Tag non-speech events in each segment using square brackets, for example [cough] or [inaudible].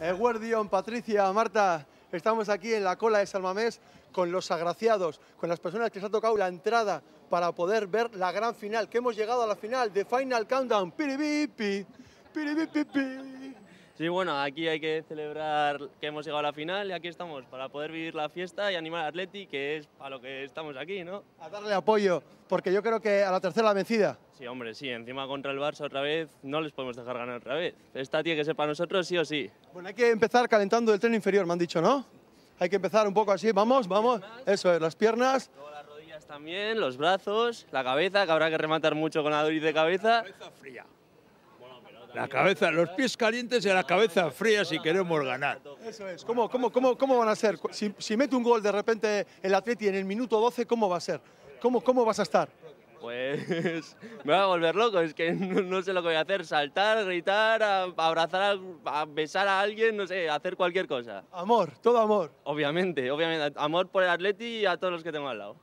Eguardión, eh, Patricia, Marta, estamos aquí en la cola de Salmamés con los agraciados, con las personas que se ha tocado la entrada para poder ver la gran final, que hemos llegado a la final de Final Countdown. Sí, bueno, aquí hay que celebrar que hemos llegado a la final y aquí estamos para poder vivir la fiesta y animar a Atleti, que es para lo que estamos aquí, ¿no? A darle apoyo, porque yo creo que a la tercera la vencida. Sí, hombre, sí, encima contra el Barça otra vez, no les podemos dejar ganar otra vez. Esta tiene que ser para nosotros sí o sí. Bueno, hay que empezar calentando el tren inferior, me han dicho, ¿no? Hay que empezar un poco así, vamos, vamos, eso es, las piernas. Todas las rodillas también, los brazos, la cabeza, que habrá que rematar mucho con la dureza de cabeza. La cabeza fría. La cabeza, los pies calientes y la cabeza fría si queremos ganar. Eso es. ¿Cómo, cómo, cómo, van a ser? Si, mete un gol de repente el Atleti en el minuto 12, ¿cómo va a ser? ¿Cómo, cómo vas a estar? Pues [laughs] me va a volver loco, es que no, sé lo que voy a hacer, saltar, gritar, abrazar, a, besar a alguien, no sé, hacer cualquier cosa. Amor, todo amor. Obviamente, obviamente, amor por el Atleti y a todos los que tengo al lado.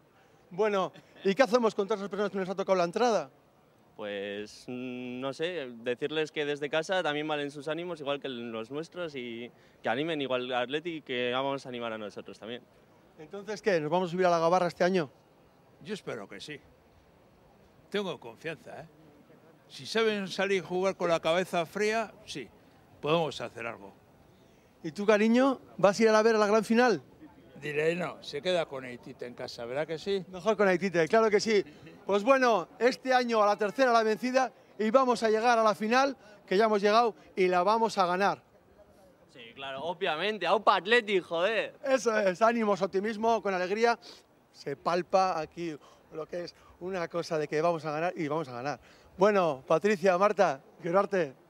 Bueno, ¿y qué hacemos con todas las personas que nos ha tocado la entrada? pues no sé, decirles que desde casa también valen sus ánimos igual que los nuestros y que animen igual a Atleti y que vamos a animar a nosotros también. Entonces, ¿qué? ¿Nos vamos a subir a la gabarra este año? Yo espero que sí. Tengo confianza, ¿eh? Si saben salir y jugar con la cabeza fría, sí, podemos hacer algo. ¿Y tú, cariño, vas a ir a ver a la gran final? Diré, no, se queda con Haitite en casa, ¿verdad que sí? Mejor con Haitite, eh, claro que sí. Pues bueno, este año a la tercera la vencida y vamos a llegar a la final, que ya hemos llegado, y la vamos a ganar. Sí, claro, obviamente, a un Atleti, joder. Eso es, ánimos, optimismo, con alegría. Se palpa aquí lo que es una cosa de que vamos a ganar y vamos a ganar. Bueno, Patricia, Marta, quiero arte.